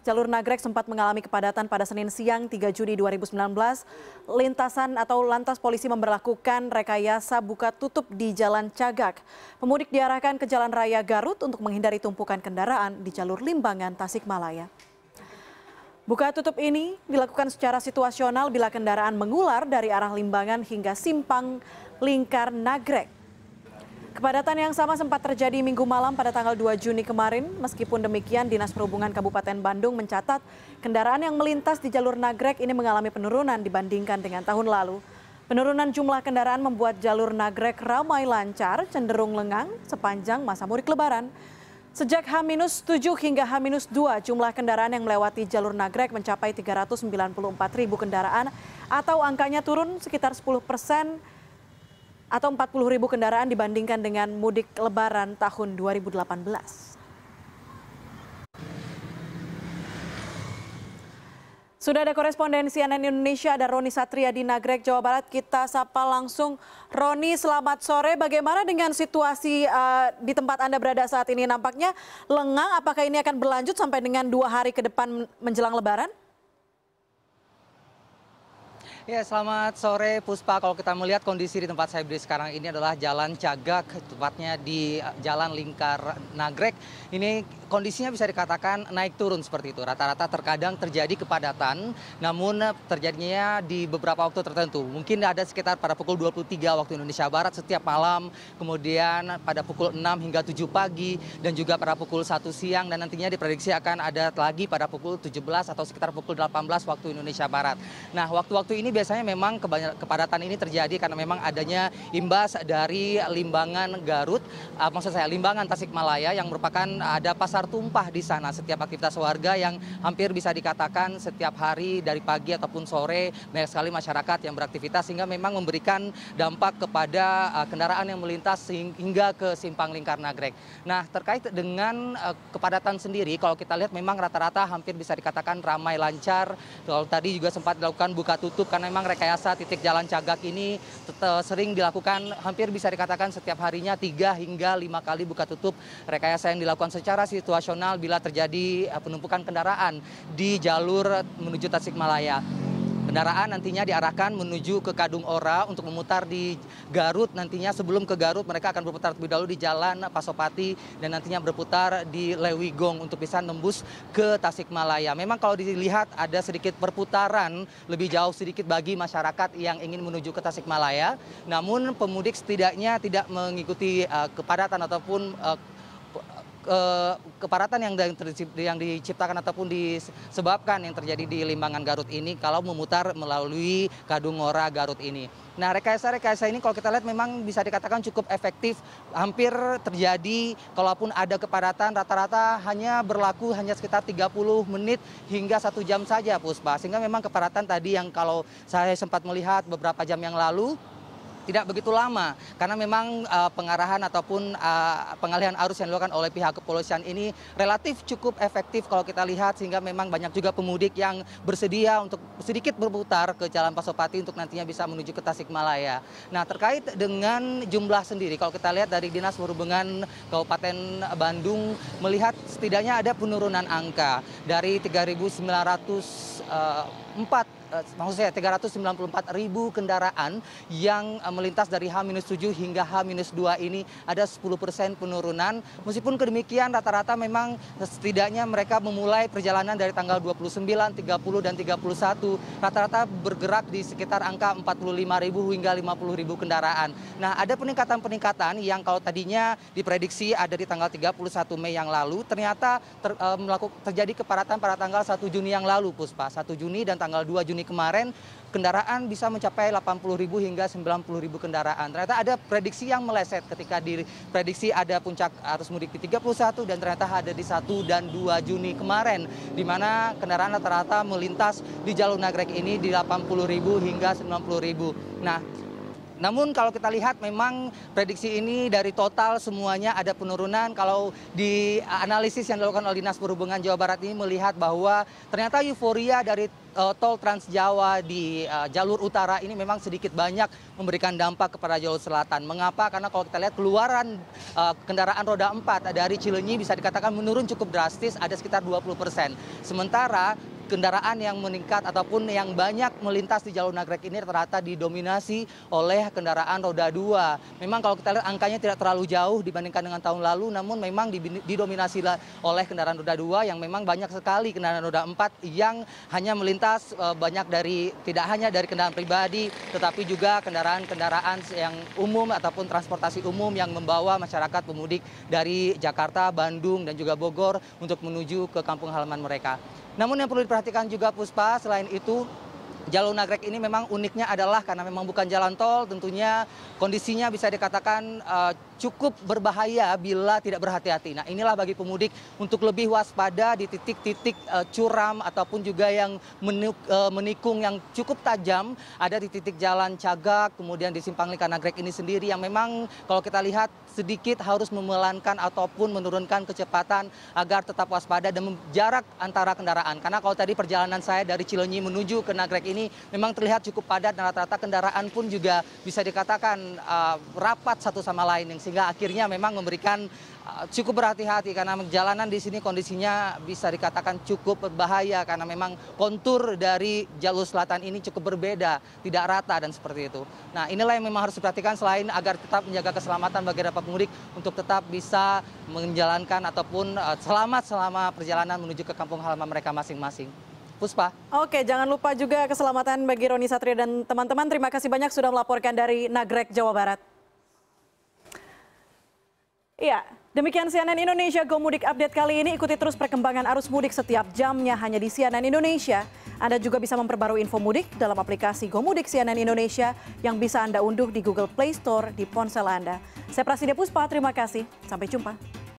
Jalur Nagrek sempat mengalami kepadatan pada Senin siang 3 Juni 2019. Lintasan atau lantas polisi memperlakukan rekayasa buka tutup di Jalan Cagak. Pemudik diarahkan ke Jalan Raya Garut untuk menghindari tumpukan kendaraan di jalur Limbangan, Tasikmalaya. Buka tutup ini dilakukan secara situasional bila kendaraan mengular dari arah Limbangan hingga Simpang Lingkar Nagrek. Kepadatan yang sama sempat terjadi minggu malam pada tanggal 2 Juni kemarin. Meskipun demikian, Dinas Perhubungan Kabupaten Bandung mencatat kendaraan yang melintas di jalur Nagrek ini mengalami penurunan dibandingkan dengan tahun lalu. Penurunan jumlah kendaraan membuat jalur Nagrek ramai lancar, cenderung lengang sepanjang masa Murid lebaran. Sejak H-7 hingga H-2, jumlah kendaraan yang melewati jalur Nagrek mencapai 394 ribu kendaraan atau angkanya turun sekitar 10 persen atau 40 ribu kendaraan dibandingkan dengan mudik lebaran tahun 2018. Sudah ada korespondensi CNN Indonesia, ada Roni Satria di Nagrek, Jawa Barat. Kita sapa langsung. Roni, selamat sore. Bagaimana dengan situasi uh, di tempat Anda berada saat ini? Nampaknya lengang, apakah ini akan berlanjut sampai dengan dua hari ke depan menjelang lebaran? Ya, selamat sore Puspa. Kalau kita melihat kondisi di tempat saya berdiri sekarang ini adalah Jalan Cagak, tepatnya di eh, Jalan Lingkar Nagrek. Ini kondisinya bisa dikatakan naik turun seperti itu. Rata-rata terkadang terjadi kepadatan, namun eh, terjadinya di beberapa waktu tertentu. Mungkin ada sekitar pada pukul 23 waktu Indonesia Barat setiap malam, kemudian pada pukul 6 hingga 7 pagi, dan juga pada pukul 1 siang, dan nantinya diprediksi akan ada lagi pada pukul 17 atau sekitar pukul 18 waktu Indonesia Barat. Nah, waktu-waktu ini ini biasanya memang kepadatan ini terjadi karena memang adanya imbas dari limbangan Garut, eh, maksud saya limbangan Tasikmalaya yang merupakan eh, ada pasar tumpah di sana. Setiap aktivitas warga yang hampir bisa dikatakan setiap hari dari pagi ataupun sore banyak sekali masyarakat yang beraktivitas sehingga memang memberikan dampak kepada eh, kendaraan yang melintas hingga ke simpang lingkar nagrek. Nah terkait dengan kepadatan sendiri kalau kita lihat memang rata-rata hampir bisa dikatakan ramai lancar. Kalau tadi juga sempat dilakukan buka tutup kan karena memang rekayasa titik jalan cagak ini eh, sering dilakukan hampir bisa dikatakan setiap harinya tiga hingga lima kali buka tutup rekayasa yang dilakukan secara situasional bila terjadi eh, penumpukan kendaraan di jalur menuju Tasikmalaya. Kendaraan nantinya diarahkan menuju ke Kadung Ora untuk memutar di Garut. Nantinya sebelum ke Garut mereka akan berputar terlebih dahulu di Jalan Pasopati dan nantinya berputar di Lewigong untuk bisa nembus ke Tasikmalaya. Memang kalau dilihat ada sedikit perputaran lebih jauh sedikit bagi masyarakat yang ingin menuju ke Tasikmalaya. Namun pemudik setidaknya tidak mengikuti uh, kepadatan ataupun uh, keparatan yang yang diciptakan ataupun disebabkan yang terjadi di Limbangan Garut ini kalau memutar melalui Kadungora Garut ini. Nah, rekayasa-rekayasa ini kalau kita lihat memang bisa dikatakan cukup efektif. Hampir terjadi kalaupun ada kepadatan rata-rata hanya berlaku hanya sekitar 30 menit hingga satu jam saja, Puspa. Sehingga memang kepadatan tadi yang kalau saya sempat melihat beberapa jam yang lalu tidak begitu lama karena memang eh, pengarahan ataupun eh, pengalihan arus yang dilakukan oleh pihak kepolisian ini relatif cukup efektif kalau kita lihat sehingga memang banyak juga pemudik yang bersedia untuk sedikit berputar ke Jalan Pasopati untuk nantinya bisa menuju ke Tasikmalaya. Nah terkait dengan jumlah sendiri kalau kita lihat dari Dinas Perhubungan Kabupaten Bandung melihat setidaknya ada penurunan angka dari 3.904 maksud saya 394 ribu kendaraan yang eh, melintas dari H-7 hingga H-2 ini ada 10 persen penurunan. Meskipun kedemikian rata-rata memang setidaknya mereka memulai perjalanan dari tanggal 29, 30, dan 31. Rata-rata bergerak di sekitar angka 45 ribu hingga 50 ribu kendaraan. Nah ada peningkatan-peningkatan yang kalau tadinya diprediksi ada di tanggal 31 Mei yang lalu ternyata ter, eh, melaku, terjadi kepadatan pada tanggal 1 Juni yang lalu Puspa. 1 Juni dan tanggal 2 Juni Juni kemarin kendaraan bisa mencapai 80.000 hingga 90.000 kendaraan. Ternyata ada prediksi yang meleset ketika diprediksi ada puncak arus mudik di 31 dan ternyata ada di satu dan dua Juni kemarin di mana kendaraan rata-rata melintas di jalur nagrek ini di 80.000 hingga 90.000. Nah, namun kalau kita lihat memang prediksi ini dari total semuanya ada penurunan. Kalau di analisis yang dilakukan oleh Dinas Perhubungan Jawa Barat ini melihat bahwa ternyata euforia dari uh, tol Trans Jawa di uh, jalur utara ini memang sedikit banyak memberikan dampak kepada jalur selatan. Mengapa? Karena kalau kita lihat keluaran uh, kendaraan roda 4 dari Cilenyi bisa dikatakan menurun cukup drastis ada sekitar 20 persen. Sementara kendaraan yang meningkat ataupun yang banyak melintas di jalur nagrek ini ternyata didominasi oleh kendaraan roda dua. Memang kalau kita lihat angkanya tidak terlalu jauh dibandingkan dengan tahun lalu, namun memang didominasi oleh kendaraan roda dua yang memang banyak sekali kendaraan roda empat yang hanya melintas e, banyak dari tidak hanya dari kendaraan pribadi, tetapi juga kendaraan-kendaraan yang umum ataupun transportasi umum yang membawa masyarakat pemudik dari Jakarta, Bandung, dan juga Bogor untuk menuju ke kampung halaman mereka. Namun yang perlu diperhatikan juga Puspa, selain itu jalur nagrek ini memang uniknya adalah karena memang bukan jalan tol tentunya kondisinya bisa dikatakan eh, cukup berbahaya bila tidak berhati-hati. Nah inilah bagi pemudik untuk lebih waspada di titik-titik eh, curam ataupun juga yang eh, menikung yang cukup tajam ada di titik jalan Cagak kemudian di Simpang Nagrek ini sendiri yang memang kalau kita lihat sedikit harus memelankan ataupun menurunkan kecepatan agar tetap waspada dan jarak antara kendaraan karena kalau tadi perjalanan saya dari Cilonyi menuju ke Nagrek ini ini memang terlihat cukup padat dan rata rata kendaraan pun juga bisa dikatakan uh, rapat satu sama lain sehingga akhirnya memang memberikan uh, cukup berhati hati karena jalanan di sini kondisinya bisa dikatakan cukup berbahaya karena memang kontur dari jalur selatan ini cukup berbeda, tidak rata dan seperti itu. Nah inilah yang memang harus diperhatikan selain agar tetap menjaga keselamatan bagi para pemudik untuk tetap bisa menjalankan ataupun uh, selamat selama perjalanan menuju ke kampung halaman mereka masing-masing. Puspa. Oke, jangan lupa juga keselamatan bagi Roni Satria dan teman-teman. Terima kasih banyak sudah melaporkan dari Nagrek, Jawa Barat. Iya, demikian CNN Indonesia GoMudik Update kali ini. Ikuti terus perkembangan arus mudik setiap jamnya hanya di CNN Indonesia. Anda juga bisa memperbarui info mudik dalam aplikasi GoMudik CNN Indonesia yang bisa Anda unduh di Google Play Store di ponsel Anda. Saya Prasidya Puspa, terima kasih. Sampai jumpa.